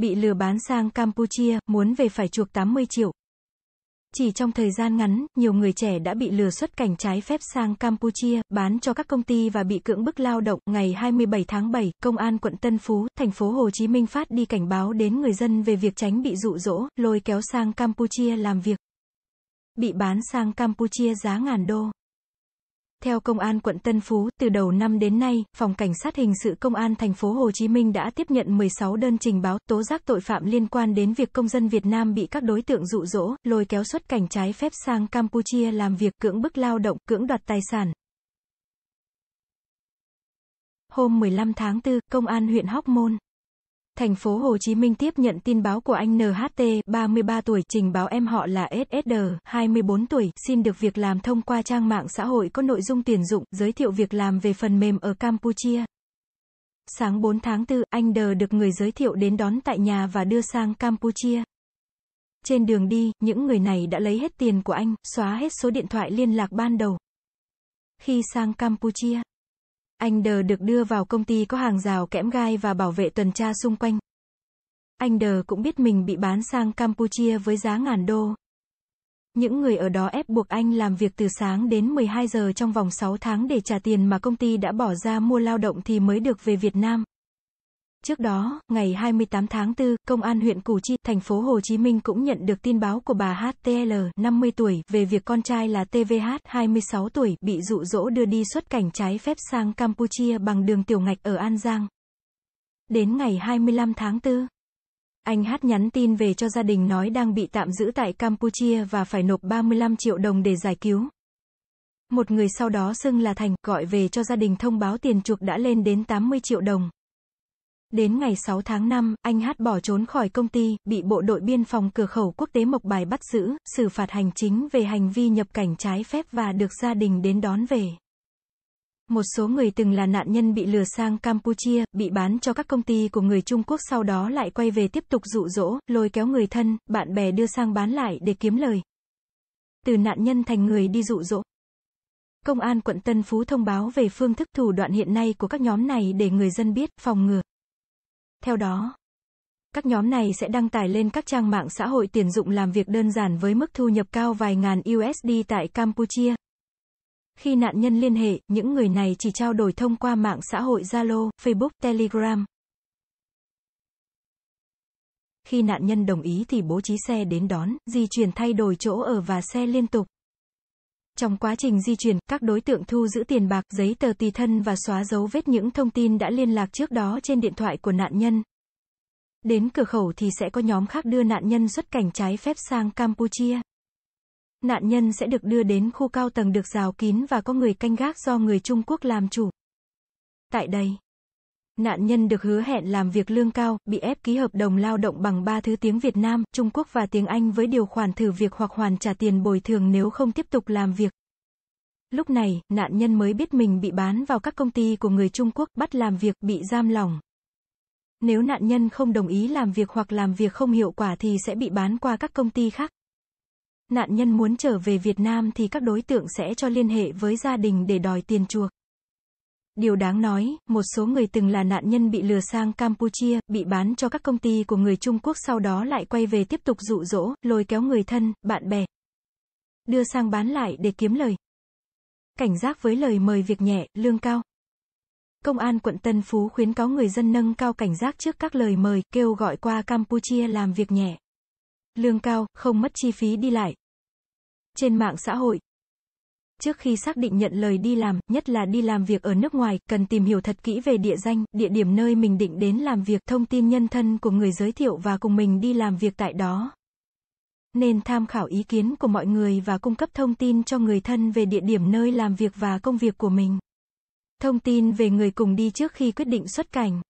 bị lừa bán sang Campuchia, muốn về phải chuộc 80 triệu. Chỉ trong thời gian ngắn, nhiều người trẻ đã bị lừa xuất cảnh trái phép sang Campuchia, bán cho các công ty và bị cưỡng bức lao động. Ngày 27 tháng 7, Công an quận Tân Phú, thành phố Hồ Chí Minh phát đi cảnh báo đến người dân về việc tránh bị dụ dỗ, lôi kéo sang Campuchia làm việc. Bị bán sang Campuchia giá ngàn đô. Theo công an quận Tân Phú, từ đầu năm đến nay, phòng cảnh sát hình sự công an thành phố Hồ Chí Minh đã tiếp nhận 16 đơn trình báo tố giác tội phạm liên quan đến việc công dân Việt Nam bị các đối tượng dụ dỗ, lôi kéo xuất cảnh trái phép sang Campuchia làm việc cưỡng bức lao động, cưỡng đoạt tài sản. Hôm 15 tháng 4, công an huyện Hóc Môn Thành phố Hồ Chí Minh tiếp nhận tin báo của anh NHT, 33 tuổi, trình báo em họ là SSD, 24 tuổi, xin được việc làm thông qua trang mạng xã hội có nội dung tuyển dụng, giới thiệu việc làm về phần mềm ở Campuchia. Sáng 4 tháng 4, anh Đờ được người giới thiệu đến đón tại nhà và đưa sang Campuchia. Trên đường đi, những người này đã lấy hết tiền của anh, xóa hết số điện thoại liên lạc ban đầu. Khi sang Campuchia, anh Đờ được đưa vào công ty có hàng rào kẽm gai và bảo vệ tuần tra xung quanh. Anh Đờ cũng biết mình bị bán sang Campuchia với giá ngàn đô. Những người ở đó ép buộc anh làm việc từ sáng đến 12 giờ trong vòng 6 tháng để trả tiền mà công ty đã bỏ ra mua lao động thì mới được về Việt Nam. Trước đó, ngày 28 tháng 4, Công an huyện Củ Chi, thành phố Hồ Chí Minh cũng nhận được tin báo của bà HTL, 50 tuổi, về việc con trai là TVH, 26 tuổi, bị dụ dỗ đưa đi xuất cảnh trái phép sang Campuchia bằng đường tiểu ngạch ở An Giang. Đến ngày 25 tháng 4, anh H nhắn tin về cho gia đình nói đang bị tạm giữ tại Campuchia và phải nộp 35 triệu đồng để giải cứu. Một người sau đó xưng là Thành gọi về cho gia đình thông báo tiền chuộc đã lên đến 80 triệu đồng. Đến ngày 6 tháng 5, anh Hát bỏ trốn khỏi công ty, bị bộ đội biên phòng cửa khẩu quốc tế Mộc Bài bắt giữ, xử phạt hành chính về hành vi nhập cảnh trái phép và được gia đình đến đón về. Một số người từng là nạn nhân bị lừa sang Campuchia, bị bán cho các công ty của người Trung Quốc sau đó lại quay về tiếp tục dụ dỗ, lôi kéo người thân, bạn bè đưa sang bán lại để kiếm lời. Từ nạn nhân thành người đi dụ dỗ. Công an quận Tân Phú thông báo về phương thức thủ đoạn hiện nay của các nhóm này để người dân biết, phòng ngừa. Theo đó, các nhóm này sẽ đăng tải lên các trang mạng xã hội tuyển dụng làm việc đơn giản với mức thu nhập cao vài ngàn USD tại Campuchia. Khi nạn nhân liên hệ, những người này chỉ trao đổi thông qua mạng xã hội Zalo, Facebook, Telegram. Khi nạn nhân đồng ý thì bố trí xe đến đón, di chuyển thay đổi chỗ ở và xe liên tục. Trong quá trình di chuyển, các đối tượng thu giữ tiền bạc, giấy tờ tùy thân và xóa dấu vết những thông tin đã liên lạc trước đó trên điện thoại của nạn nhân. Đến cửa khẩu thì sẽ có nhóm khác đưa nạn nhân xuất cảnh trái phép sang Campuchia. Nạn nhân sẽ được đưa đến khu cao tầng được rào kín và có người canh gác do người Trung Quốc làm chủ. Tại đây Nạn nhân được hứa hẹn làm việc lương cao, bị ép ký hợp đồng lao động bằng ba thứ tiếng Việt Nam, Trung Quốc và tiếng Anh với điều khoản thử việc hoặc hoàn trả tiền bồi thường nếu không tiếp tục làm việc. Lúc này, nạn nhân mới biết mình bị bán vào các công ty của người Trung Quốc, bắt làm việc, bị giam lỏng. Nếu nạn nhân không đồng ý làm việc hoặc làm việc không hiệu quả thì sẽ bị bán qua các công ty khác. Nạn nhân muốn trở về Việt Nam thì các đối tượng sẽ cho liên hệ với gia đình để đòi tiền chuộc. Điều đáng nói, một số người từng là nạn nhân bị lừa sang Campuchia, bị bán cho các công ty của người Trung Quốc sau đó lại quay về tiếp tục dụ dỗ, lôi kéo người thân, bạn bè. Đưa sang bán lại để kiếm lời. Cảnh giác với lời mời việc nhẹ, lương cao. Công an quận Tân Phú khuyến cáo người dân nâng cao cảnh giác trước các lời mời, kêu gọi qua Campuchia làm việc nhẹ. Lương cao, không mất chi phí đi lại. Trên mạng xã hội, Trước khi xác định nhận lời đi làm, nhất là đi làm việc ở nước ngoài, cần tìm hiểu thật kỹ về địa danh, địa điểm nơi mình định đến làm việc, thông tin nhân thân của người giới thiệu và cùng mình đi làm việc tại đó. Nên tham khảo ý kiến của mọi người và cung cấp thông tin cho người thân về địa điểm nơi làm việc và công việc của mình. Thông tin về người cùng đi trước khi quyết định xuất cảnh.